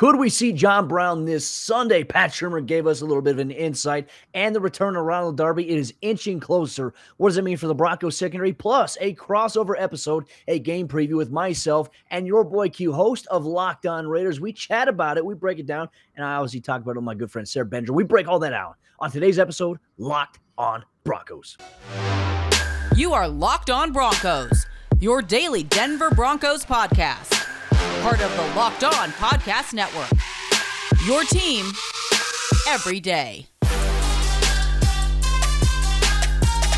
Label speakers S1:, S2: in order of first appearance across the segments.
S1: Could we see John Brown this Sunday? Pat Shermer gave us a little bit of an insight, and the return of Ronald Darby is inching closer. What does it mean for the Broncos secondary? Plus, a crossover episode, a game preview with myself and your boy Q, host of Locked On Raiders. We chat about it, we break it down, and I obviously talk about it with my good friend Sarah Bender. We break all that out on today's episode, Locked On Broncos. You are Locked On Broncos, your daily Denver Broncos podcast part of the Locked On Podcast Network. Your team every day.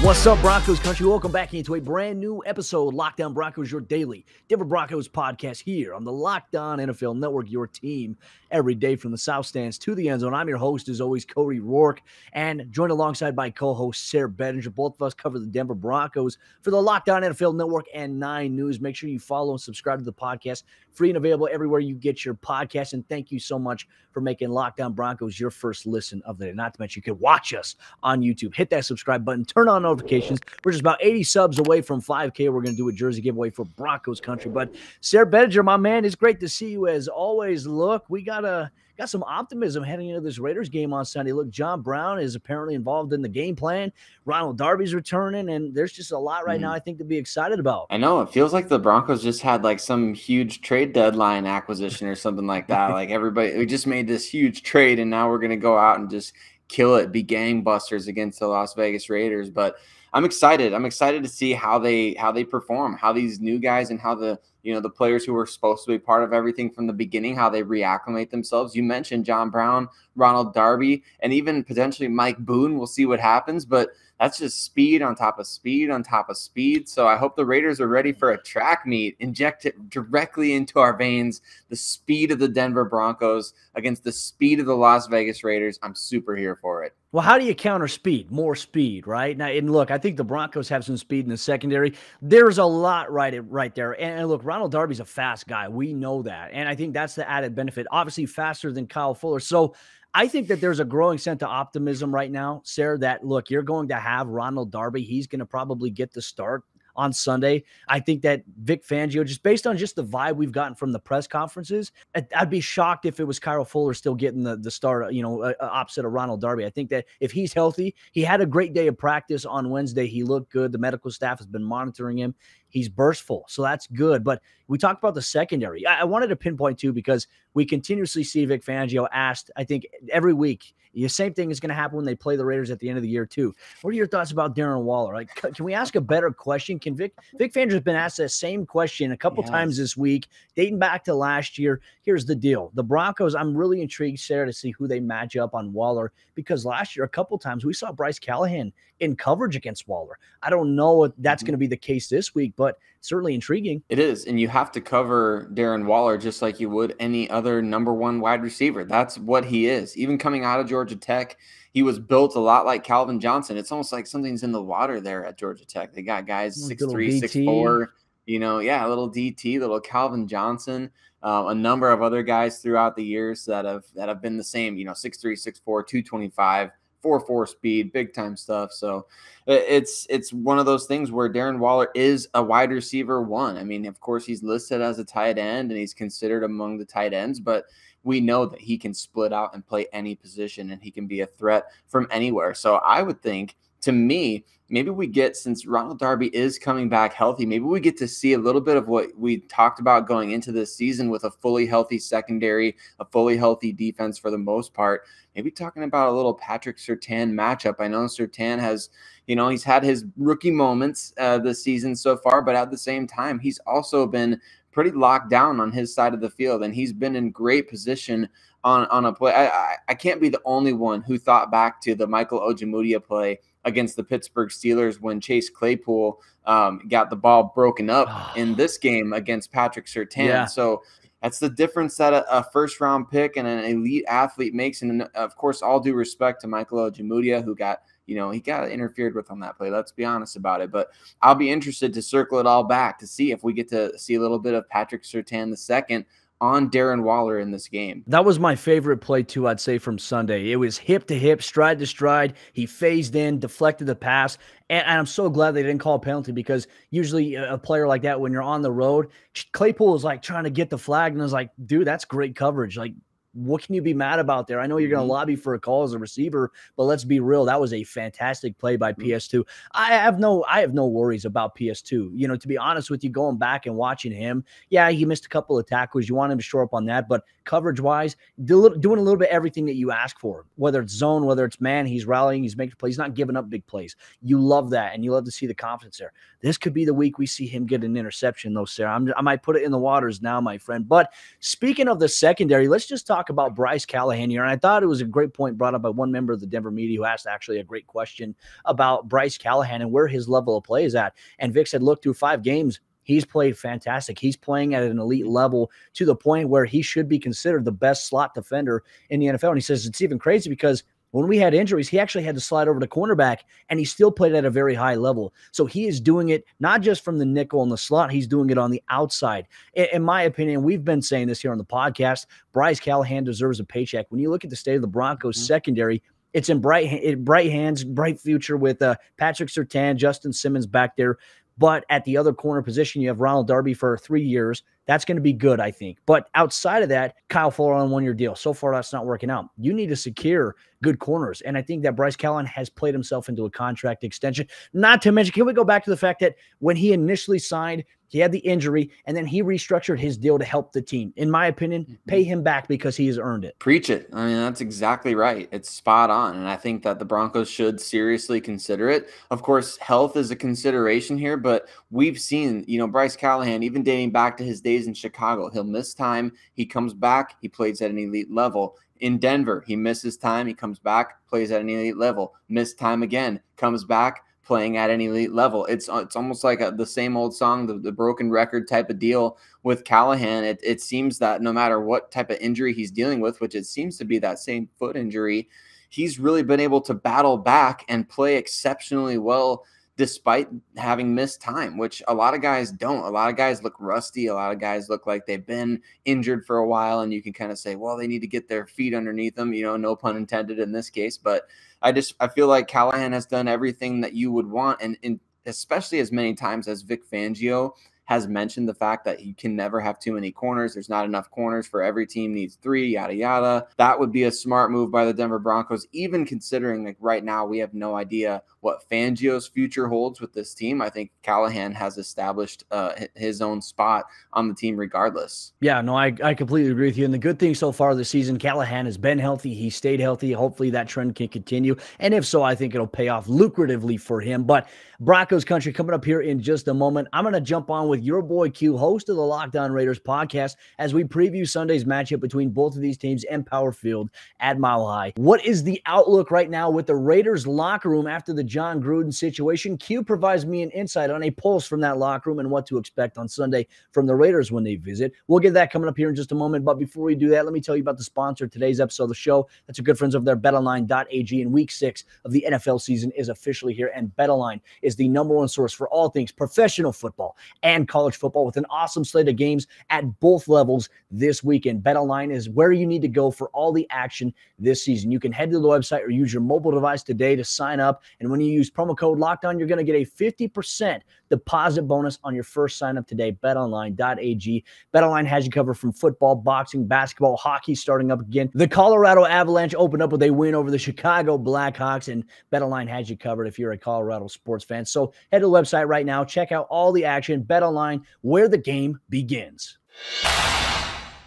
S1: What's up, Broncos country? Welcome back into a brand new episode, Lockdown Broncos, your daily Denver Broncos podcast here on the Locked On NFL Network, your team every day from the South Stands to the end zone. I'm your host, as always, Cody Rourke, and joined alongside by co host Sarah Bettinger. Both of us cover the Denver Broncos for the Lockdown NFL Network and Nine News. Make sure you follow and subscribe to the podcast free and available everywhere you get your podcast. And thank you so much for making Lockdown Broncos your first listen of the day. Not to mention, you can watch us on YouTube. Hit that subscribe button, turn on notifications. We're just about 80 subs away from 5K. We're going to do a jersey giveaway for Broncos country. But Sarah Bettinger, my man, it's great to see you as always. Look, we got a got some optimism heading into this Raiders game on Sunday. Look, John Brown is apparently involved in the game plan. Ronald Darby's returning, and there's just a lot right mm-hmm. now I think to be excited about.
S2: I know it feels like the Broncos just had like some huge trade deadline acquisition or something like that. like everybody, we just made this huge trade, and now we're gonna go out and just kill it, be gangbusters against the Las Vegas Raiders. But I'm excited. I'm excited to see how they how they perform, how these new guys and how the you know the players who were supposed to be part of everything from the beginning how they reacclimate themselves you mentioned john brown ronald darby and even potentially mike boone we'll see what happens but that's just speed on top of speed on top of speed so i hope the raiders are ready for a track meet inject it directly into our veins the speed of the denver broncos against the speed of the las vegas raiders i'm super here for it
S1: well, how do you counter speed? More speed, right? Now, and look, I think the Broncos have some speed in the secondary. There's a lot right right there. And, and, look, Ronald Darby's a fast guy. We know that. And I think that's the added benefit. Obviously, faster than Kyle Fuller. So I think that there's a growing sense of optimism right now, Sarah, that look, you're going to have Ronald Darby. He's going to probably get the start on Sunday. I think that Vic Fangio, just based on just the vibe we've gotten from the press conferences, I'd be shocked if it was Kyle Fuller still getting the, the start, you know, uh, uh, opposite of Ronald Darby. I think that if he's healthy, he had a great day of practice on Wednesday. He looked good. The medical staff has been monitoring him. He's burstful, so that's good. But we talked about the secondary. I, I wanted to pinpoint too because we continuously see Vic Fangio asked. I think every week, the same thing is going to happen when they play the Raiders at the end of the year too. What are your thoughts about Darren Waller? Like, can we ask a better question? Can Vic Vic Fangio has been asked that same question a couple yes. times this week, dating back to last year. Here's the deal: the Broncos. I'm really intrigued, Sarah, to see who they match up on Waller because last year a couple times we saw Bryce Callahan in coverage against Waller. I don't know if that's mm-hmm. going to be the case this week, but but certainly intriguing.
S2: It is. And you have to cover Darren Waller just like you would any other number one wide receiver. That's what he is. Even coming out of Georgia Tech, he was built a lot like Calvin Johnson. It's almost like something's in the water there at Georgia Tech. They got guys six three, six four. You know, yeah, little DT, little Calvin Johnson, uh, a number of other guys throughout the years that have that have been the same. You know, six three, six four, two twenty five four four speed, big time stuff. So it's it's one of those things where Darren Waller is a wide receiver one. I mean, of course, he's listed as a tight end and he's considered among the tight ends, but we know that he can split out and play any position and he can be a threat from anywhere. So I would think to me, maybe we get since Ronald Darby is coming back healthy, maybe we get to see a little bit of what we talked about going into this season with a fully healthy secondary, a fully healthy defense for the most part. Maybe talking about a little Patrick Sertan matchup. I know Sertan has, you know, he's had his rookie moments uh, this season so far, but at the same time, he's also been pretty locked down on his side of the field, and he's been in great position on on a play. I, I, I can't be the only one who thought back to the Michael Ojemudia play against the Pittsburgh Steelers when Chase Claypool um, got the ball broken up in this game against Patrick Sertan. Yeah. So that's the difference that a, a, first round pick and an elite athlete makes. And uh, of course, all due respect to Michael Ojemudia, who got you know he got interfered with on that play. Let's be honest about it. But I'll be interested to circle it all back to see if we get to see a little bit of Patrick Sertan the second on Darren Waller in this game.
S1: That was my favorite play too, I'd say from Sunday. It was hip to hip, stride to stride. He phased in, deflected the pass, and, I'm so glad they didn't call a penalty because usually a player like that when you're on the road, Claypool is like trying to get the flag and is like, "Dude, that's great coverage." Like what can you be mad about there? I know you're going to mm-hmm. lobby for a call as a receiver, but let's be real. That was a fantastic play by mm-hmm. PS2. I have no, I have no worries about PS2. You know, to be honest with you, going back and watching him, yeah, he missed a couple of tackles. You want him to shore up on that, but coverage wise, doing a little bit everything that you ask for, whether it's zone, whether it's man, he's rallying, he's making plays, he's not giving up big plays. You love that, and you love to see the confidence there. This could be the week we see him get an interception, though, Sarah. I'm, i might put it in the waters now, my friend. But speaking of the secondary, let's just talk about Bryce Callahan here. And I thought it was a great point brought up by one member of the Denver media who asked actually a great question about Bryce Callahan and where his level of play is at. And Vic said, look, through five games, He's played fantastic. He's playing at an elite level to the point where he should be considered the best slot defender in the NFL. And he says it's even crazy because when we had injuries, he actually had to slide over to cornerback and he still played at a very high level. So he is doing it not just from the nickel and the slot, he's doing it on the outside. In, my opinion, we've been saying this here on the podcast Bryce Callahan deserves a paycheck. When you look at the state of the Broncos mm-hmm. secondary, it's in bright, bright hands, bright future with uh, Patrick Sertan, Justin Simmons back there. But at the other corner position, you have Ronald Darby for three years, that's going to be good, I think. But outside of that, Kyle Fuller on one year deal. So far, that's not working out. You need to secure good corners. And I think that Bryce Callahan has played himself into a contract extension. Not to mention, can we go back to the fact that when he initially signed, he had the injury and then he restructured his deal to help the team. In my opinion, mm-hmm. pay him back because he has earned it.
S2: Preach it. I mean, that's exactly right. It's spot on. And I think that the Broncos should seriously consider it. Of course, health is a consideration here, but we've seen, you know, Bryce Callahan, even dating back to his days stays in Chicago. He'll miss time. He comes back. He plays at an elite level. In Denver, he misses time. He comes back, plays at an elite level. Miss time again, comes back, playing at an elite level. It's uh, it's almost like a, the same old song, the, the, broken record type of deal with Callahan. It, it seems that no matter what type of injury he's dealing with, which it seems to be that same foot injury, he's really been able to battle back and play exceptionally well despite having missed time, which a lot of guys don't. A lot of guys look rusty. A lot of guys look like they've been injured for a while, and you can kind of say, well, they need to get their feet underneath them. You know, no pun intended in this case, but I just I feel like Callahan has done everything that you would want, and, especially as many times as Vic Fangio has mentioned the fact that you can never have too many corners. There's not enough corners for every team needs three, yada yada. That would be a smart move by the Denver Broncos, even considering like right now we have no idea what Fangio's future holds with this team. I think Callahan has established uh, his own spot on the team regardless.
S1: Yeah, no, I, I completely agree with you. And the good thing so far this season, Callahan has been healthy. He stayed healthy. Hopefully that trend can continue. And if so, I think it'll pay off lucratively for him. But Broncos country coming up here in just a moment. I'm going to jump on with your boy Q, host of the Lockdown Raiders podcast, as we preview Sunday's matchup between both of these teams and Power Field at Mile High. What is the outlook right now with the Raiders locker room after the John Gruden situation? Q provides me an insight on a pulse from that locker room and what to expect on Sunday from the Raiders when they visit. We'll get that coming up here in just a moment. But before we do that, let me tell you about the sponsor of today's episode of the show. That's our good friends over there, betonline.ag. And week six of the NFL season is officially here, and betonline is is the number one source for all things professional football and college football with an awesome slate of games at both levels this weekend. BetOnline is where you need to go for all the action this season. You can head to the website or use your mobile device today to sign up. And when you use promo code Lockdown, you're going to get a 50% deposit bonus on your first sign up today. BetOnline.ag. BetOnline has you covered from football, boxing, basketball, hockey starting up again. The Colorado Avalanche opened up with a win over the Chicago Blackhawks, and BetOnline has you covered if you're a Colorado sports fan. So head to the website right now, check out all the action. BetOnline, where the game begins.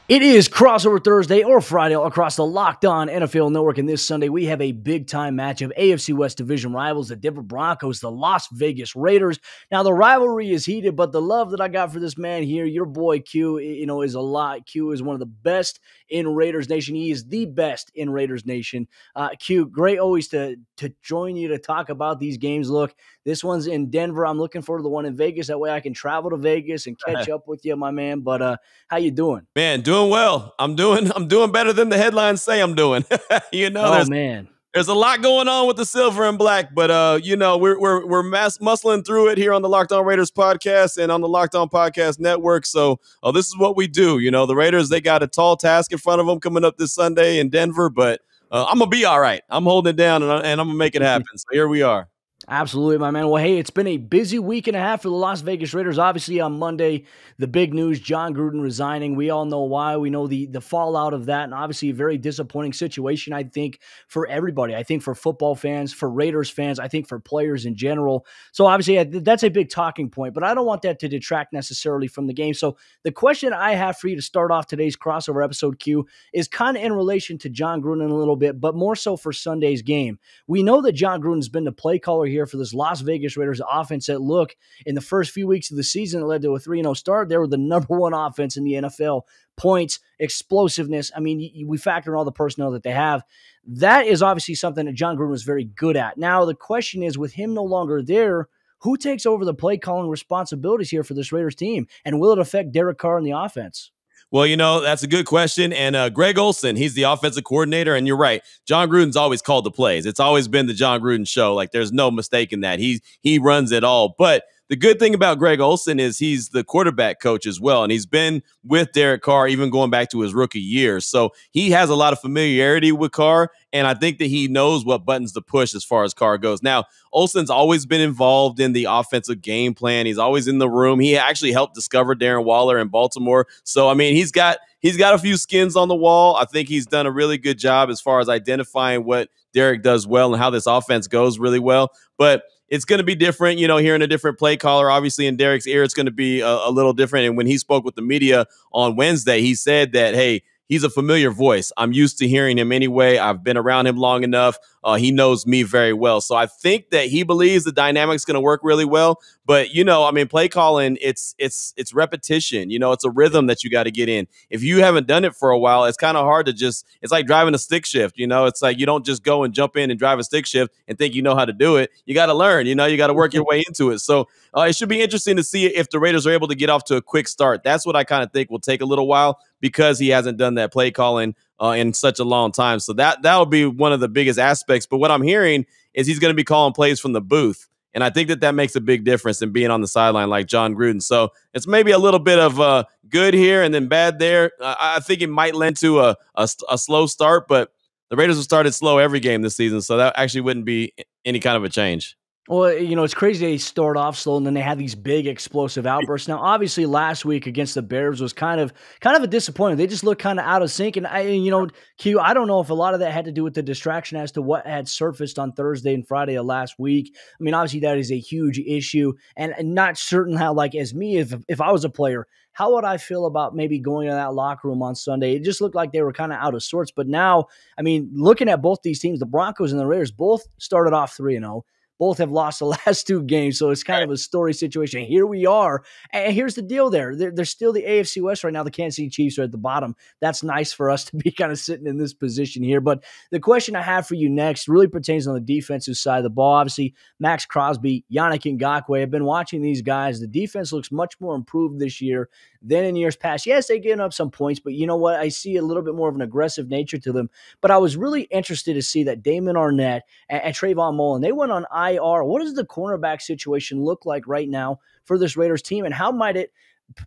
S1: It is crossover Thursday or Friday across the Locked On NFL Network, and this Sunday we have a big time matchup: AFC West division rivals, the Denver Broncos, the Las Vegas Raiders. Now the rivalry is heated, but the love that I got for this man here, your boy Q, you know, is a lot. Q is one of the best in Raiders Nation. He is the best in Raiders Nation. Uh, Q, great always to to join you to talk about these games. Look, this one's in Denver. I'm looking forward to the one in Vegas. That way I can travel to Vegas and catch up with you, my man. But uh, how you doing,
S3: man? Doing doing well. I'm doing I'm doing better than the headlines say I'm doing. you know, oh, there's, man. There's a lot going on with the silver and black, but uh, you know, we're we're we're mass muscling through it here on the Locked On Raiders podcast and on the Locked On Podcast Network. So, uh, this is what we do. You know, the Raiders they got a tall task in front of them coming up this Sunday in Denver, but uh, I'm gonna be all right. I'm holding it down and, I, and I'm gonna make it happen. so here we
S1: are. Absolutely, my man. Well, hey, it's been a busy week and a half for the Las Vegas Raiders. Obviously, on Monday, the big news John Gruden resigning. We all know why. We know the, the fallout of that. And obviously, a very disappointing situation, I think, for everybody. I think for football fans, for Raiders fans, I think for players in general. So, obviously, that's a big talking point, but I don't want that to detract necessarily from the game. So, the question I have for you to start off today's crossover episode Q is kind of in relation to John Gruden a little bit, but more so for Sunday's game. We know that John Gruden's been the play caller here here for this Las Vegas Raiders offense that look in the first few weeks of the season it led to a 3 0 start. They were the number one offense in the NFL. Points, explosiveness. I mean, we factor in all the personnel that they have. That is obviously something that John Gruden was very good at. Now, the question is with him no longer there, who takes over the play calling responsibilities here for this Raiders team? And will it affect Derek Carr and the offense?
S3: Well, you know, that's a good question. And uh, Greg Olson, he's the offensive coordinator. And you're right. John Gruden's always called the plays. It's always been the John Gruden show. Like there's no mistaking that. He, he runs it all. But the good thing about Greg Olson is he's the quarterback coach as well, and he's been with Derek Carr even going back to his rookie year. So he has a lot of familiarity with Carr, and I think that he knows what buttons to push as far as Carr goes. Now, Olson's always been involved in the offensive game plan. He's always in the room. He actually helped discover Darren Waller in Baltimore. So I mean, he's got he's got a few skins on the wall. I think he's done a really good job as far as identifying what Derek does well and how this offense goes really well. But it's going to be different, you know, hearing a different play caller. Obviously, in Derek's ear, it's going to be a, a little different. And when he spoke with the media on Wednesday, he said that, hey, he's a familiar voice. I'm used to hearing him anyway. I've been around him long enough. Uh, he knows me very well. So I think that he believes the dynamic's going to work really well. But you know, I mean, play calling it's it's it's repetition. You know, it's a rhythm that you got to get in. If you haven't done it for a while, it's kind of hard to just. It's like driving a stick shift. You know, it's like you don't just go and jump in and drive a stick shift and think you know how to do it. You got to learn. You know, you got to work your way into it. So uh, it should be interesting to see if the Raiders are able to get off to a quick start. That's what I kind of think will take a little while because he hasn't done that play calling uh, in such a long time. So that that'll be one of the biggest aspects. But what I'm hearing is he's going to be calling plays from the booth. And I think that that makes a big difference in being on the sideline like John Gruden. So it's maybe a little bit of uh, good here and then bad there. Uh, I think it might lend to a, a, a, slow start, but the Raiders have started slow every game this season. So that actually wouldn't be any kind of a change.
S1: Well, you know, it's crazy they start off slow and then they had these big explosive outbursts. Now, obviously, last week against the Bears was kind of kind of a disappointment. They just looked kind of out of sync, and I, you know, Q. I don't know if a lot of that had to do with the distraction as to what had surfaced on Thursday and Friday of last week. I mean, obviously, that is a huge issue, and, and not certain how, like, as me, if if I was a player, how would I feel about maybe going in that locker room on Sunday? It just looked like they were kind of out of sorts. But now, I mean, looking at both these teams, the Broncos and the Raiders, both started off 3 and 0. Both have lost the last two games, so it's kind of a story situation. Here we are, and here's the deal. There, they're, still the AFC West right now. The Kansas City Chiefs are at the bottom. That's nice for us to be kind of sitting in this position here. But the question I have for you next really pertains on the defensive side of the ball. Obviously, Max Crosby, Yannick Ngakwe. have been watching these guys. The defense looks much more improved this year than in years past. Yes, they get up some points, but you know what? I see a little bit more of an aggressive nature to them. But I was really interested to see that Damon Arnett and, and Trayvon Mullen they went on. IR. What does the cornerback situation look like right now for this Raiders team, and how might it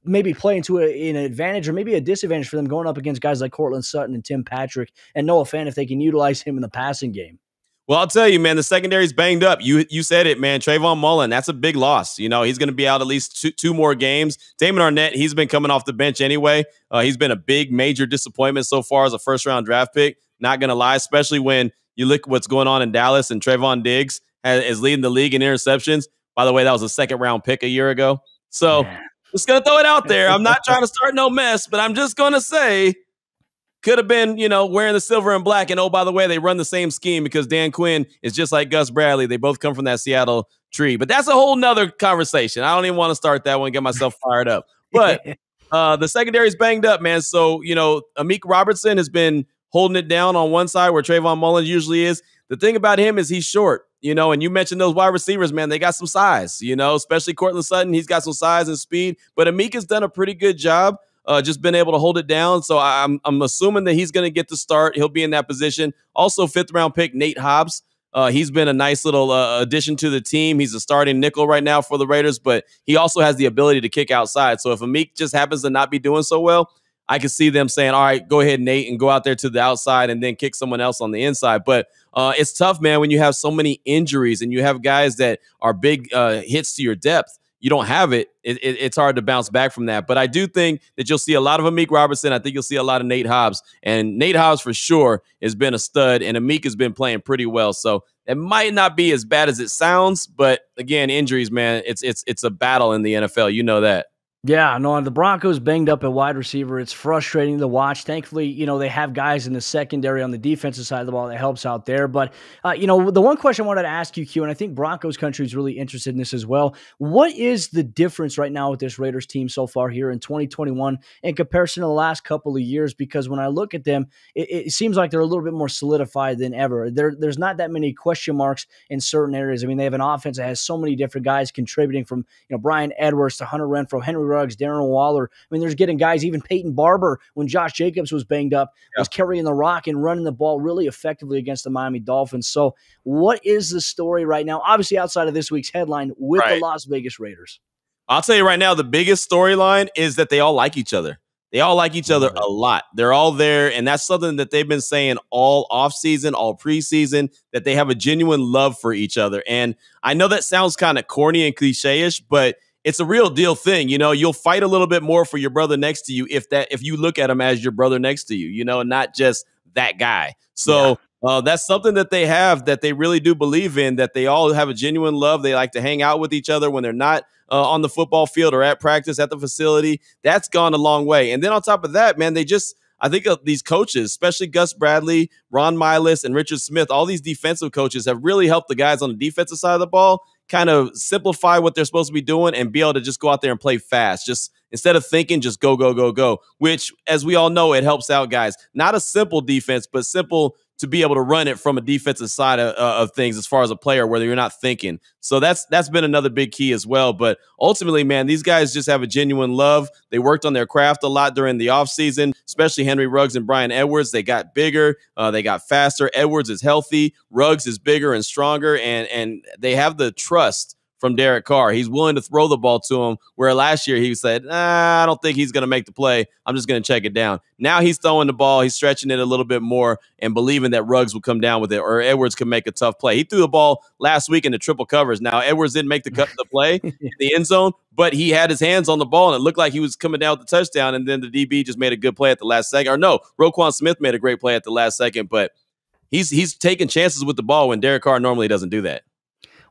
S1: maybe play into a, an advantage or maybe a disadvantage for them going up against guys like Cortland Sutton and Tim Patrick and Noah Fan if they can utilize him in the passing game?
S3: Well, I'll tell you, man, the secondary's banged up. You you said it, man. Trayvon Mullen, that's a big loss. You know, he's going to be out at least two, two more games. Damon Arnett, he's been coming off the bench anyway. Uh, he's been a big, major disappointment so far as a first round draft pick. Not going to lie, especially when you look what's going on in Dallas and Trayvon Diggs is leading the league in interceptions. By the way, that was a second round pick a year ago. So yeah. just gonna throw it out there. I'm not trying to start no mess, but I'm just gonna say could have been, you know, wearing the silver and black. And oh, by the way, they run the same scheme because Dan Quinn is just like Gus Bradley. They both come from that Seattle tree. But that's a whole nother conversation. I don't even want to start that one, get myself fired up. But uh, the secondary is banged up, man. So, you know, Amik Robertson has been holding it down on one side where Trayvon Mullins usually is. The thing about him is he's short. You know, and you mentioned those wide receivers, man. They got some size, you know, especially Cortland Sutton. He's got some size and speed. But Amika's done a pretty good job, uh, just been able to hold it down. So I'm, I'm assuming that he's going to get the start. He'll be in that position. Also, fifth round pick, Nate Hobbs. Uh, he's been a nice little uh, addition to the team. He's a starting nickel right now for the Raiders, but he also has the ability to kick outside. So if Amik just happens to not be doing so well, I could see them saying, all right, go ahead, Nate, and go out there to the outside and then kick someone else on the inside. But uh, it's tough, man, when you have so many injuries and you have guys that are big uh, hits to your depth. You don't have it. It, it. It's hard to bounce back from that. But I do think that you'll see a lot of Amik Robertson. I think you'll see a lot of Nate Hobbs. And Nate Hobbs, for sure, has been a stud, and Amik has been playing pretty well. So it might not be as bad as it sounds, but again, injuries, man, it's it's it's a battle in the NFL. You know that.
S1: Yeah, no, the Broncos banged up at wide receiver. It's frustrating to watch. Thankfully, you know, they have guys in the secondary on the defensive side of the ball that helps out there. But, uh, you know, the one question I wanted to ask you, Q, and I think Broncos country is really interested in this as well. What is the difference right now with this Raiders team so far here in 2021 in comparison to the last couple of years? Because when I look at them, it, it seems like they're a little bit more solidified than ever. There, there's not that many question marks in certain areas. I mean, they have an offense that has so many different guys contributing from, you know, Brian Edwards to Hunter Renfro, Henry Ruggs, Darren Waller. I mean, there's getting guys, even Peyton Barber, when Josh Jacobs was banged up, yeah. was carrying the rock and running the ball really effectively against the Miami Dolphins. So, what is the story right now? Obviously, outside of this week's headline with right. the Las Vegas Raiders.
S3: I'll tell you right now, the biggest storyline is that they all like each other. They all like each other mm-hmm. a lot. They're all there, and that's something that they've been saying all offseason, all preseason, that they have a genuine love for each other. And I know that sounds kind of corny and cliche ish, but – it's a real deal thing. You know, you'll fight a little bit more for your brother next to you if that if you look at him as your brother next to you, you know, not just that guy. So yeah. Uh, that's something that they have that they really do believe in, that they all have a genuine love. They like to hang out with each other when they're not uh, on the football field or at practice at the facility. That's gone a long way. And then on top of that, man, they just, I think uh, these coaches, especially Gus Bradley, Ron Miles, and Richard Smith, all these defensive coaches have really helped the guys on the defensive side of the ball kind of simplify what they're supposed to be doing and be able to just go out there and play fast. Just instead of thinking, just go, go, go, go, which, as we all know, it helps out guys. Not a simple defense, but simple to be able to run it from a defensive side of, uh, of things as far as a player whether you're not thinking so that's that's been another big key as well but ultimately man these guys just have a genuine love they worked on their craft a lot during the offseason especially henry ruggs and brian edwards they got bigger uh, they got faster edwards is healthy ruggs is bigger and stronger and and they have the trust from Derek Carr. He's willing to throw the ball to him, where last year he said, nah, I don't think he's going to make the play. I'm just going to check it down. Now he's throwing the ball, he's stretching it a little bit more and believing that Ruggs will come down with it or Edwards can make a tough play. He threw the ball last week in the triple covers. Now, Edwards didn't make the cut the play in the end zone, but he had his hands on the ball and it looked like he was coming down with the touchdown. And then the DB just made a good play at the last second. Or no, Roquan Smith made a great play at the last second, but he's he's taking chances with the ball when Derek Carr normally doesn't do that.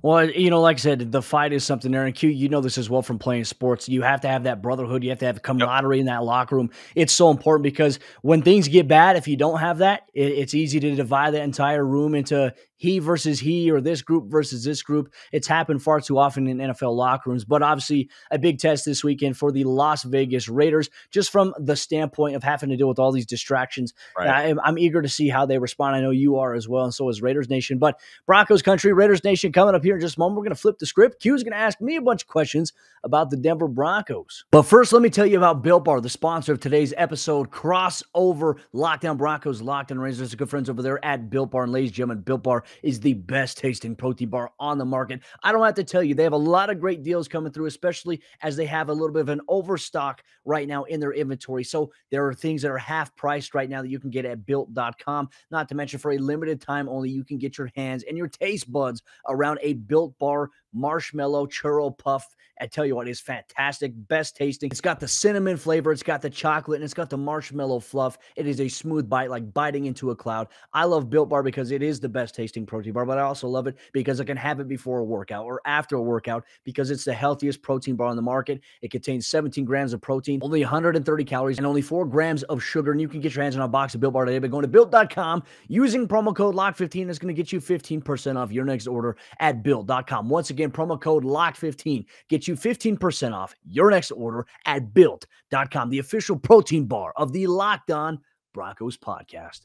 S1: Well, you know, like I said, the fight is something there. And Q, you know this as well from playing sports. You have to have that brotherhood. You have to have camaraderie yep. in that locker room. It's so important because when things get bad, if you don't have that, it, it's easy to divide the entire room into he versus he or this group versus this group. It's happened far too often in NFL locker rooms, but obviously a big test this weekend for the Las Vegas Raiders, just from the standpoint of having to deal with all these distractions. Right. I, am eager to see how they respond. I know you are as well, and so is Raiders Nation. But Broncos Country, Raiders Nation coming up here in just a moment. We're going to flip the script. Q's going to ask me a bunch of questions about the Denver Broncos. But first, let me tell you about Bill Bar, the sponsor of today's episode, crossover Lockdown Broncos, Lockdown Raiders. Good friends over there at Bill Bar and ladies, and gentlemen, Bill Bar is the best tasting protein bar on the market. I don't have to tell you, they have a lot of great deals coming through, especially as they have a little bit of an overstock right now in their inventory. So there are things that are half priced right now that you can get at built.com. Not to mention, for a limited time only, you can get your hands and your taste buds around a built bar marshmallow churro puff. I tell you what, it's fantastic, best tasting. It's got the cinnamon flavor, it's got the chocolate, and it's got the marshmallow fluff. It is a smooth bite, like biting into a cloud. I love Built Bar because it is the best tasting protein bar, but I also love it because I can have it before a workout or after a workout because it's the healthiest protein bar on the market. It contains 17 grams of protein, only 130 calories, and only four grams of sugar. And you can get your hands on a box of Built Bar today by going to built.com using promo code LOCK15. It's going to get you 15% off your next order at built.com. Once again, and promo code LOCK15 gets you 15% off your next order at built.com, the official protein bar of the Locked On Broncos podcast.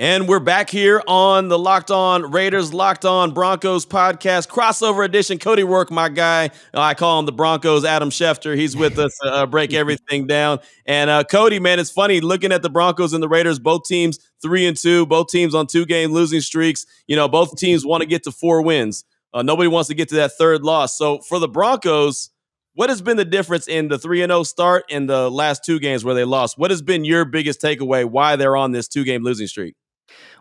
S3: And we're back here on the Locked On Raiders, Locked On Broncos podcast, crossover edition. Cody Rourke, my guy. Uh, I call him the Broncos Adam Schefter. He's with us, uh, uh break everything down. And uh, Cody, man, it's funny looking at the Broncos and the Raiders, both teams three and two, both teams on two game losing streaks. You know, both teams want to get to four wins. Uh, nobody wants to get to that third loss. So for the Broncos, what has been the difference in the 3 0 start and the last two games where they lost? What has been your biggest takeaway why they're on this two game losing streak?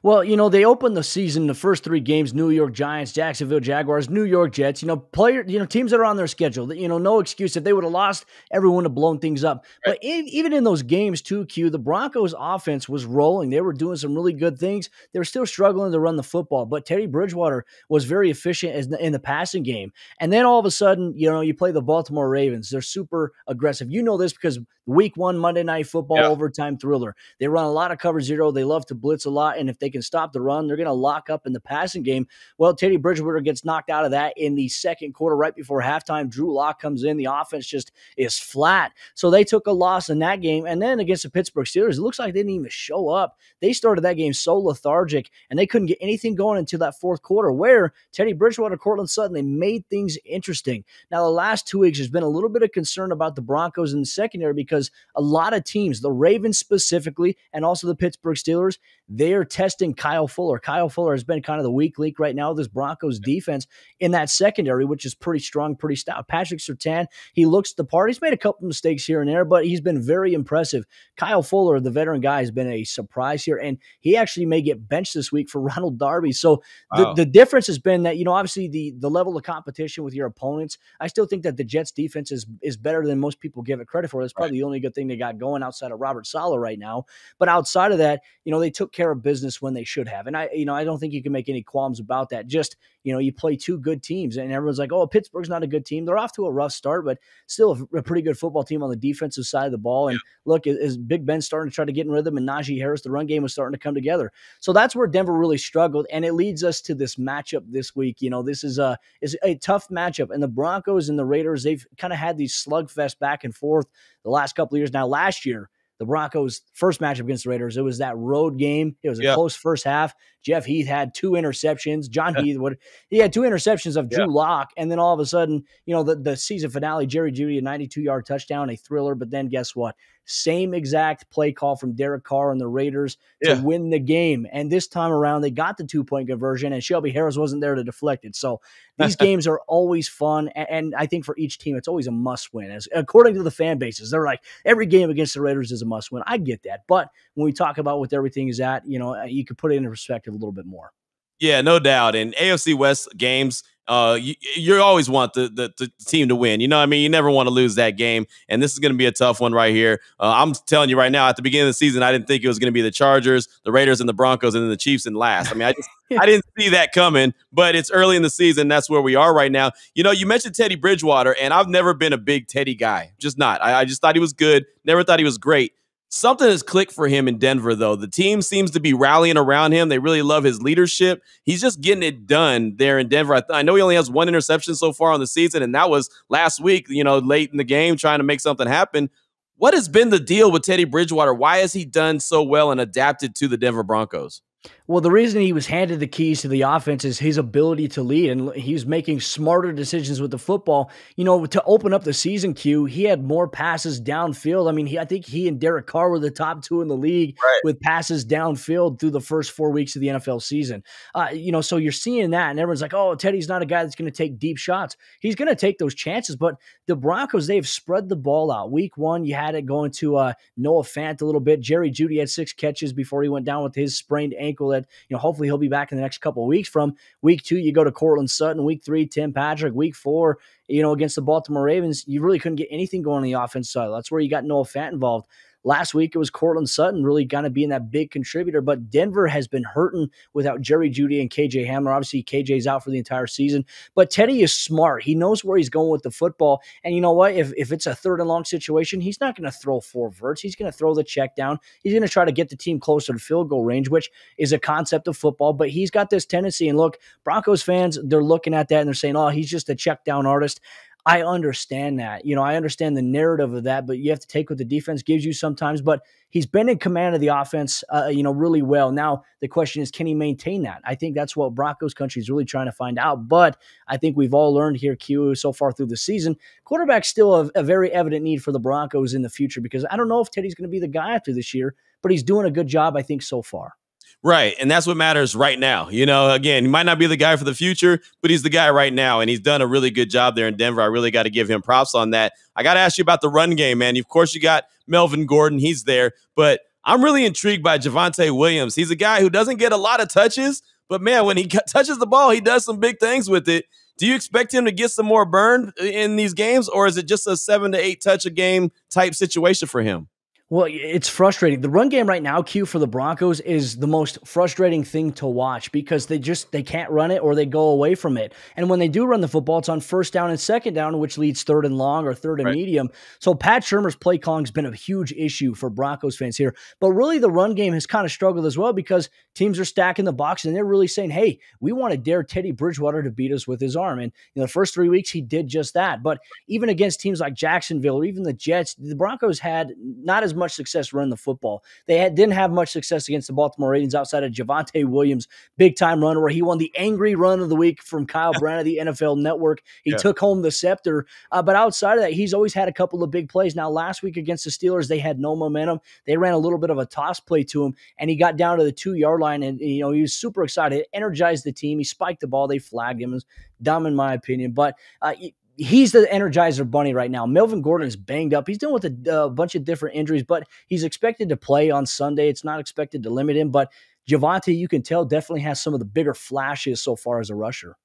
S1: Well, you know, they opened the season the first three games: New York Giants, Jacksonville Jaguars, New York Jets. You know, player, you know, teams that are on their schedule. You know, no excuse if they would have lost, everyone would have blown things up. Right. But in, even in those games, two Q, the Broncos' offense was rolling. They were doing some really good things. They were still struggling to run the football, but Teddy Bridgewater was very efficient in the passing game. And then all of a sudden, you know, you play the Baltimore Ravens. They're super aggressive. You know this because Week one Monday Night Football yeah. overtime thriller. They run a lot of cover zero. They love to blitz a lot, and if they can stop the run, they're going to lock up in the passing game. Well, Teddy Bridgewater gets knocked out of that in the second quarter, right before halftime. Drew Lock comes in. The offense just is flat. So they took a loss in that game, and then against the Pittsburgh Steelers, it looks like they didn't even show up. They started that game so lethargic, and they couldn't get anything going until that fourth quarter, where Teddy Bridgewater, Cortland Sutton, they made things interesting. Now, the last two weeks, has been a little bit of concern about the Broncos in the secondary because because a lot of teams, the Ravens specifically, and also the Pittsburgh Steelers, they are testing Kyle Fuller. Kyle Fuller has been kind of the weak link right now, this Broncos defense in that secondary, which is pretty strong, pretty stout. Patrick Sertan, he looks the part. He's made a couple mistakes here and there, but he's been very impressive. Kyle Fuller, the veteran guy, has been a surprise here, and he actually may get benched this week for Ronald Darby. So wow. the, the difference has been that, you know, obviously the, the level of competition with your opponents, I still think that the Jets defense is, is better than most people give it credit for. That's probably right. the only good thing they got going outside of Robert Sala right now. But outside of that, you know, they took care of business when they should have. And I, you know, I don't think you can make any qualms about that. Just, you know, you play two good teams and everyone's like, oh, Pittsburgh's not a good team. They're off to a rough start, but still a pretty good football team on the defensive side of the ball. And yeah. look, is Big Ben starting to try to get in rhythm and Najee Harris, the run game was starting to come together. So that's where Denver really struggled. And it leads us to this matchup this week. You know, this is a, is a tough matchup. And the Broncos and the Raiders, they've kind of had these slugfest back and forth the last couple of years. Now, last year, the Broncos' first matchup against the Raiders, it was that road game. It was a close first half. Jeff Heath had two interceptions. John Heath, would, he had two interceptions of Drew Lock, And then all of a sudden, you know, the, the season finale, Jerry Judy, a 92 yard touchdown, a thriller. But then guess what? Same exact play call from Derek Carr and the Raiders yeah. to win the game. And this time around, they got the two point conversion, and Shelby Harris wasn't there to deflect it. So these games are always fun. And I think for each team, it's always a must win. As according to the fan bases, they're like, every game against the Raiders is a must win. I get that. But when we talk about what everything is at, you know, uh, you can put it into perspective a little bit more.
S3: Yeah, no doubt. And AFC West games, uh, you, you always want the, the, the team to win. You know, I mean, you never want to lose that game, and this is going to be a tough one right here. Uh, I'm telling you right now, at the beginning of the season, I didn't think it was going to be the Chargers, the Raiders, and the Broncos, and then the Chiefs in last. I mean, I just I didn't see that coming, but it's early in the season. That's where we are right now. You know, you mentioned Teddy Bridgewater, and I've never been a big Teddy guy, just not. I, I just thought he was good, never thought he was great. Something has clicked for him in Denver, though. The team seems to be rallying around him. They really love his leadership. He's just getting it done there in Denver. I, th- I, know he only has one interception so far on the season, and that was last week, you know, late in the game trying to make something happen. What has been the deal with Teddy Bridgewater? Why has he done so well and adapted to the Denver Broncos?
S1: Well, the reason he was handed the keys to the offense is his ability to lead, and he's making smarter decisions with the football. You know, to open up the season queue, he had more passes downfield. I mean, he, I think he and Derek Carr were the top two in the league right. with passes downfield through the first four weeks of the NFL season. Uh, you know, so you're seeing that, and everyone's like, "Oh, Teddy's not a guy that's going to take deep shots. He's going to take those chances." But the Broncos, they've spread the ball out. Week one, you had it going to uh, Noah Fant a little bit. Jerry Judy had six catches before he went down with his sprained ankle that you know hopefully he'll be back in the next couple weeks. From week two, you go to Cortland Sutton. Week three, Tim Patrick. Week four, you know against the Baltimore Ravens, you really couldn't get anything going on the offense side. That's where you got Noah Fant involved. Last week it was Cortland Sutton really kind of being that big contributor, but Denver has been hurting without Jerry Judy and KJ Hamler. Obviously, KJ's out for the entire season, but Teddy is smart. He knows where he's going with the football. And you know what? If, if it's a third and long situation, he's not going to throw four verts. He's going to throw the check down. He's going to try to get the team closer to field goal range, which is a concept of football, but he's got this tendency. And look, Broncos fans, they're looking at that and they're saying, oh, he's just a check down artist. I understand that. You know, I understand the narrative of that, but you have to take what the defense gives you sometimes. But he's been in command of the offense, uh, you know, really well. Now the question is, can he maintain that? I think that's what Broncos country is really trying to find out. But I think we've all learned here, Q, so far through the season, quarterback's still a, a very evident need for the Broncos in the future because I don't know if Teddy's going to be the guy after this year, but he's doing a good job, I think, so far.
S3: Right. And that's what matters right now. You know, again, he might not be the guy for the future, but he's the guy right now. And he's done a really good job there in Denver. I really got to give him props on that. I got to ask you about the run game, man. Of course, you got Melvin Gordon. He's there. But I'm really intrigued by Javante Williams. He's a guy who doesn't get a lot of touches, but man, when he touches the ball, he does some big things with it. Do you expect him to get some more burn uh, in these games, or is it just a seven to eight touch a game type situation for him?
S1: Well, it's frustrating. The run game right now, Q for the Broncos is the most frustrating thing to watch because they just they can't run it or they go away from it. And when they do run the football, it's on first down and second down, which leads third and long or third and right. medium. So Pat Shermer's play calling's been a huge issue for Broncos fans here. But really the run game has kind of struggled as well because teams are stacking the box and they're really saying, "Hey, we want to dare Teddy Bridgewater to beat us with his arm." And in the first 3 weeks he did just that. But even against teams like Jacksonville or even the Jets, the Broncos had not as much success running the football. They had, didn't have much success against the Baltimore Ravens outside of Javante Williams' big time run where he won the angry run of the week from Kyle Brown of the NFL Network. He yeah. took home the scepter. Uh, but outside of that, he's always had a couple of big plays. Now, last week against the Steelers, they had no momentum. They ran a little bit of a toss play to him, and he got down to the two yard line, and you know he was super excited, energized the team. He spiked the ball. They flagged him. It was dumb, in my opinion, but. Uh, he's the energizer bunny right now. Melvin Gordon is banged up. He's dealing with a bunch of different injuries, but he's expected to play on Sunday. It's not expected to limit him, but Javante, you can tell, definitely has some of the bigger flashes so far as a rusher.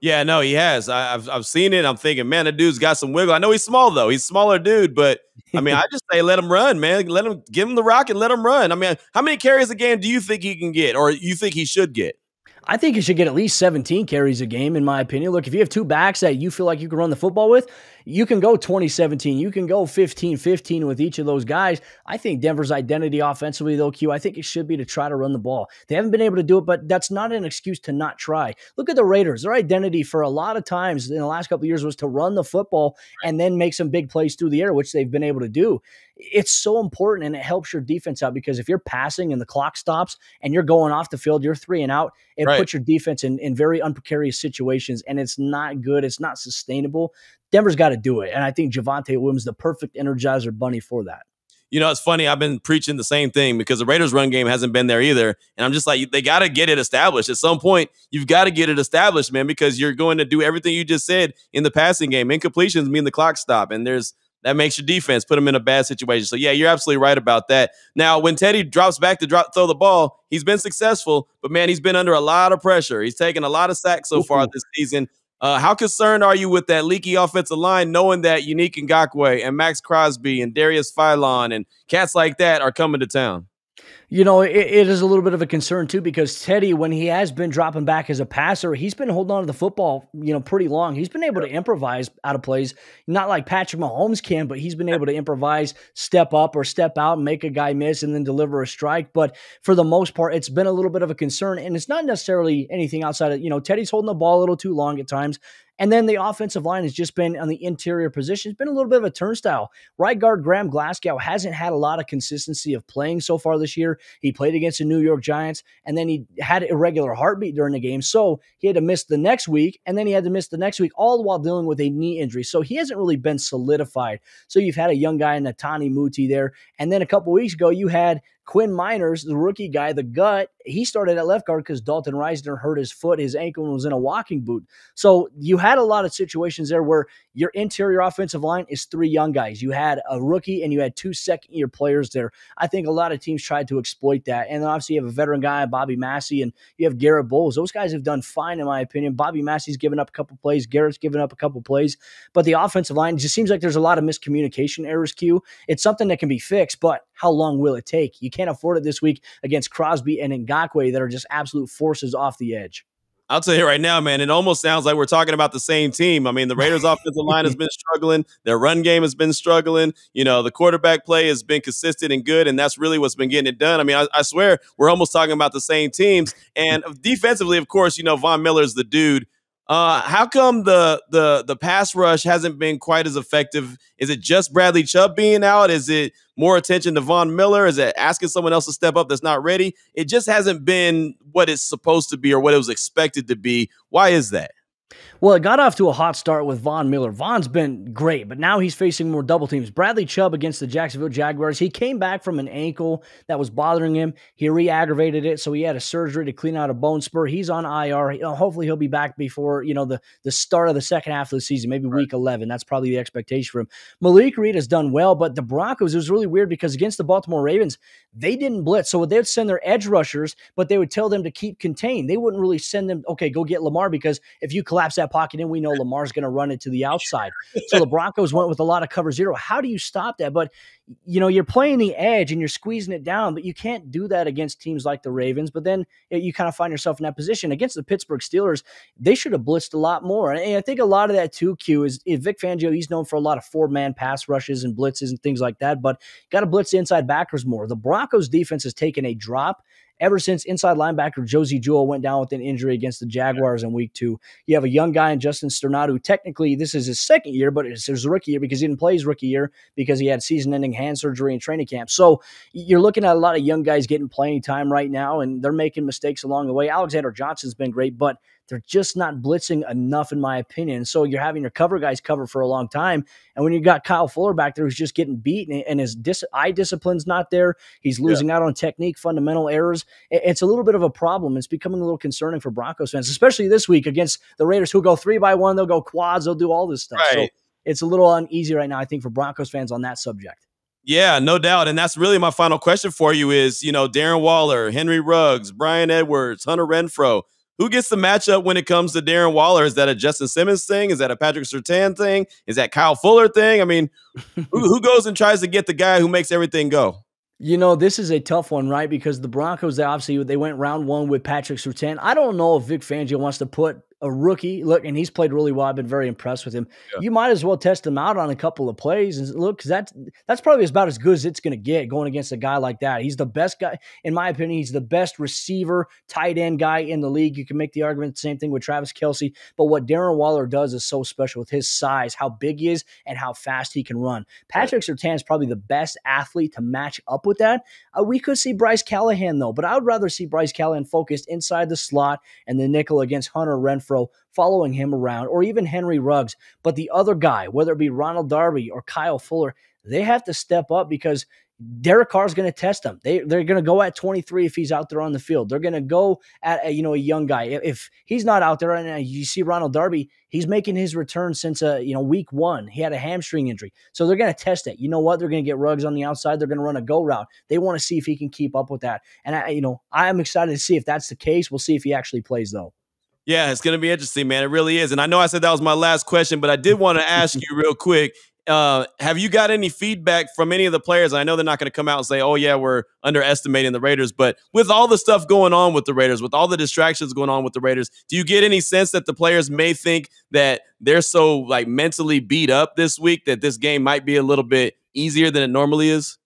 S3: Yeah, no, he has. I, have I've seen it. I'm thinking, man, the dude's got some wiggle. I know he's small though. He's smaller dude, but I mean, I just say let him run, man. Let him give him the rock and let him run. I mean, how many carries a game do you think he can get, or you think he should get?
S1: I think he should get at least 17 carries a game, in my opinion. Look, if you have two backs that you feel like you can run the football with, you can go 2017. You can go 15 15 with each of those guys. I think Denver's identity offensively, though, Q, I think it should be to try to run the ball. They haven't been able to do it, but that's not an excuse to not try. Look at the Raiders. Their identity for a lot of times in the last couple years was to run the football and then make some big plays through the air, which they've been able to do it's so important and it helps your defense out because if you're passing and the clock stops and you're going off the field, you're three and out, it right. puts your defense in, in very unprecarious situations and it's not good. It's not sustainable. Denver's got to do it. And I think Javante Williams, the perfect energizer bunny for that.
S3: You know, it's funny. I've been preaching the same thing because the Raiders' run game hasn't been there either. And I'm just like, they got to get it established. At some point, you've got to get it established, man, because you're going to do everything you just said in the passing game. Incompletions mean the clock stop. And there's that makes your defense put them in a bad situation. So yeah, you're absolutely right about that. Now, when Teddy drops back to drop throw the ball, he's been successful, but man, he's been under a lot of pressure. He's taken a lot of sacks so Ooh. far this season. Uh, how concerned are you with that leaky offensive line, knowing that Unique Ngakwe and Max Crosby and Darius Phylon and cats like that are coming to town?
S1: you know, it, it is a little bit of a concern too because Teddy, when he has been dropping back as a passer, he's been holding on to the football, you know, pretty long. He's been able to improvise out of plays, not like Patrick Mahomes can, but he's been able to improvise, step up or step out, make a guy miss, and then deliver a strike. But for the most part, it's been a little bit of a concern, and it's not necessarily anything outside of you know, Teddy's holding the ball a little too long at times. And then the offensive line has just been on the interior position. It's been a little bit of a turnstile. Right guard Graham Glasgow hasn't had a lot of consistency of playing so far this year. He played against the New York Giants, and then he had irregular heartbeat during the game. So he had to miss the next week, and then he had to miss the next week, all while dealing with a knee injury. So he hasn't really been solidified. So you've had a young guy, Natani Muti, there. And then a couple weeks ago, you had Quinn Miners, the rookie guy, the gut, he started at left guard because Dalton Reisner hurt his foot, his ankle, and was in a walking boot. So you had a lot of situations there where your interior offensive line is three young guys. You had a rookie and you had two second year players there. I think a lot of teams tried to exploit that. And then obviously you have a veteran guy, Bobby Massey, and you have Garrett Bowles. Those guys have done fine, in my opinion. Bobby Massey's given up a couple plays, Garrett's given up a couple plays, but the offensive line just seems like there's a lot of miscommunication errors, Q. It's something that can be fixed, but how long will it take? You can't afford it this week against Crosby and Ngannou. Ngakwe that are just absolute forces off the edge.
S3: I'll tell you right now, man, it almost sounds like we're talking about the same team. I mean, the Raiders' offensive line has been struggling. Their run game has been struggling. You know, the quarterback play has been consistent and good, and that's really what's been getting it done. I mean, I, I swear we're almost talking about the same teams. And defensively, of course, you know, Von Miller's the dude uh, how come the the the pass rush hasn't been quite as effective? Is it just Bradley Chubb being out? Is it more attention to Von Miller? Is it asking someone else to step up that's not ready? It just hasn't been what it's supposed to be or what it was expected to be. Why is that?
S1: Well, it got off to a hot start with Von Miller. Von's been great, but now he's facing more double teams. Bradley Chubb against the Jacksonville Jaguars. He came back from an ankle that was bothering him. He re aggravated it, so he had a surgery to clean out a bone spur. He's on IR. Uh, hopefully, he'll be back before you know the, the start of the second half of the season, maybe right. week 11. That's probably the expectation for him. Malik Reed has done well, but the Broncos, it was really weird because against the Baltimore Ravens, they didn't blitz. So they'd send their edge rushers, but they would tell them to keep contained. They wouldn't really send them, okay, go get Lamar because if you collapse that pocket in. We know Lamar's going to run it to the outside. So the Broncos went with a lot of cover zero. How do you stop that? But you know, you're playing the edge and you're squeezing it down, but you can't do that against teams like the Ravens. But then eh, you kind of find yourself in that position against the Pittsburgh Steelers. They should have blitzed a lot more. And I think a lot of that too, Q is Vic Fangio. He's known for a lot of four man pass rushes and blitzes and things like that. But got to blitz the inside backers more. The Broncos defense has taken a drop ever since inside linebacker Josie Jewell went down with an injury against the Jaguars in week two. You have a young guy in Justin Sternadu. who technically this is his second year, but it's his rookie year because he didn't play his rookie year because he had season ending hand surgery in training camp. So you're looking at a lot of young guys getting playing time right now, and they're making mistakes along the way. Alexander Johnson's been great, but they're just not blitzing enough, in my opinion. So you're having your cover guys cover for a long time. And when you got Kyle Fuller back there who's just getting beaten and his dis- eye discipline's not there, he's losing yeah. out on technique, fundamental errors. It's a little bit of a problem. It's becoming a little concerning for Broncos fans, especially this week against the Raiders who go three by one, they'll go quads, they'll do all this stuff. Right. So it's a little uneasy right now, I think, for Broncos fans on that subject.
S3: Yeah, no doubt. And that's really my final question for you is, you know, Darren Waller, Henry Ruggs, Brian Edwards, Hunter Renfro, who gets the matchup when it comes to Darren Waller? Is that a Justin Simmons thing? Is that a Patrick Sertan thing? Is that Kyle Fuller thing? I mean, who, who goes and tries to get the guy who makes everything go?
S1: You know, this is a tough one, right? Because the Broncos, obviously, they went round one with Patrick Sertan. I don't know if Vic Fangio wants to put a rookie. Look, and he's played really well. I've been very impressed with him. Yeah. You might as well test him out on a couple of plays and look, because that's that's probably about as good as it's going to get going against a guy like that. He's the best guy, in my opinion. He's the best receiver, tight end guy in the league. You can make the argument the same thing with Travis Kelsey, but what Darren Waller does is so special with his size, how big he is, and how fast he can run. Patrick right. Sertan is probably the best athlete to match up with that. Uh, we could see Bryce Callahan though, but I would rather see Bryce Callahan focused inside the slot and the nickel against Hunter Renfro Renfro following him around, or even Henry Ruggs. But the other guy, whether it be Ronald Darby or Kyle Fuller, they have to step up because Derek Carr is going to test them. They they're going to go at 23 if he's out there on the field. They're going to go at a, you know a young guy if he's not out there. And uh, you see Ronald Darby, he's making his return since a uh, you know week one. He had a hamstring injury, so they're going to test it. You know what? They're going to get rugs on the outside. They're going to run a go route. They want to see if he can keep up with that. And I you know I am excited to see if that's the case. We'll see if he actually plays though.
S3: Yeah, it's going to be interesting, man. It really is. And I know I said that was my last question, but I did want to ask you real quick. Uh, have you got any feedback from any of the players? I know they're not going to come out and say, "Oh yeah, we're underestimating the Raiders," but with all the stuff going on with the Raiders, with all the distractions going on with the Raiders, do you get any sense that the players may think that they're so like mentally beat up this week that this game might be a little bit easier than it normally is?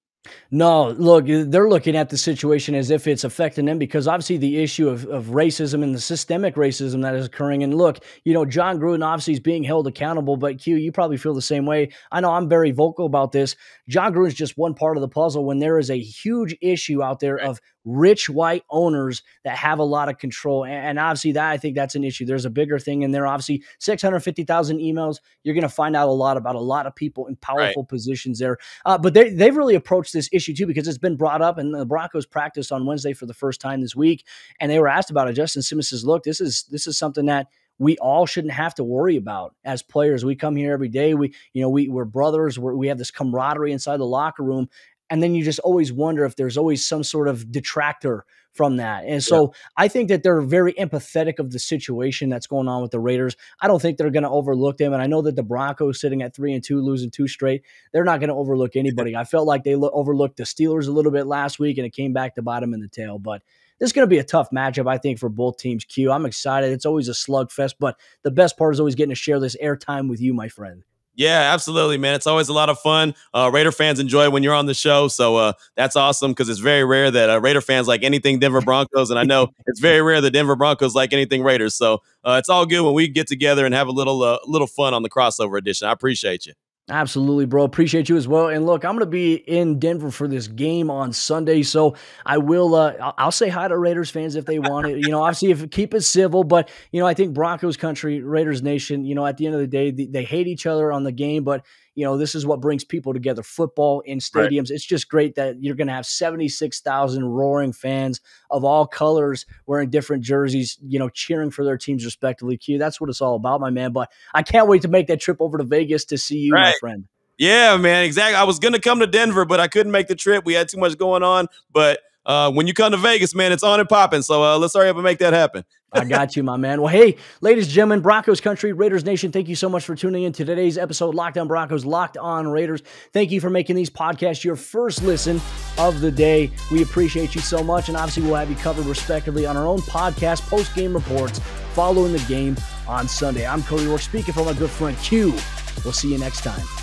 S1: No, look, eh, they're looking at the situation as if it's affecting them because obviously the issue of, of racism and the systemic racism that is occurring. And look, you know, John Gruden obviously is being held accountable, but Q, you probably feel the same way. I know I'm very vocal about this. John Gruden's just one part of the puzzle when there is a huge issue out there of rich white owners that have a lot of control. And, obviously, that I think that's an issue. There's a bigger thing in there. Obviously, 650,000 emails. You're going to find out a lot about a lot of people in powerful right. positions there. Uh, but they, they've really approached this issue too because it's been brought up. And the Broncos practiced on Wednesday for the first time this week, and they were asked about it. Justin Simmons says, "Look, this is this is something that." we all shouldn't have to worry about as players. We come here every day. We, you know, we, we're brothers. We're, we have this camaraderie inside the locker room and then you just always wonder if there's always some sort of detractor from that. And so yeah. I think that they're very empathetic of the situation that's going on with the Raiders. I don't think they're going to overlook them. And I know that the Broncos sitting at three and two, losing two straight, they're not going to overlook anybody. I felt like they lo- overlooked the Steelers a little bit last week and it came back to bottom in the tail. But this is going to be a tough matchup, I think, for both teams. Q, I'm excited. It's always a slugfest, but the best part is always getting to share this airtime with you, my friend.
S3: Yeah, absolutely, man. It's always a lot of fun. Uh, Raider fans enjoy when you're on the show, so uh, that's awesome because it's very rare that uh, Raider fans like anything Denver Broncos, and I know it's very rare that Denver Broncos like anything Raiders. So uh, it's all good when we get together and have a little uh, little fun on the crossover edition. I appreciate you.
S1: Absolutely, bro. Appreciate you as well. And look, I'm going to be in Denver for this game on Sunday, so I will. Uh, I'll say hi to Raiders fans if they want it. You know, obviously, if keep it civil, but you know, I think Broncos country, Raiders nation. You know, at the end of the day, they, they hate each other on the game, but you know, this is what brings people together football in stadiums. Right. It's just great that you're going to have 76,000 roaring fans of all colors wearing different jerseys, you know, cheering for their teams respectively. Q, that's what it's all about, my man. But I can't wait to make that trip over to Vegas to see you, right. my friend.
S3: Yeah, man, exactly. I was going to come to Denver, but I couldn't make the trip. We had too much going on, but uh, when you come to Vegas, man, it's on and popping. So uh, let's hurry up and make that happen.
S1: I got you, my man. Well, hey, ladies and gentlemen, Broncos country, Raiders nation, thank you so much for tuning in to today's episode, Lockdown Broncos, Locked On Raiders. Thank you for making these podcasts your first listen of the day. We appreciate you so much. And obviously, we'll have you covered respectively on our own podcast, post game reports, following the game on Sunday. I'm Cody Rourke, speaking for my good friend Q. We'll see you next time.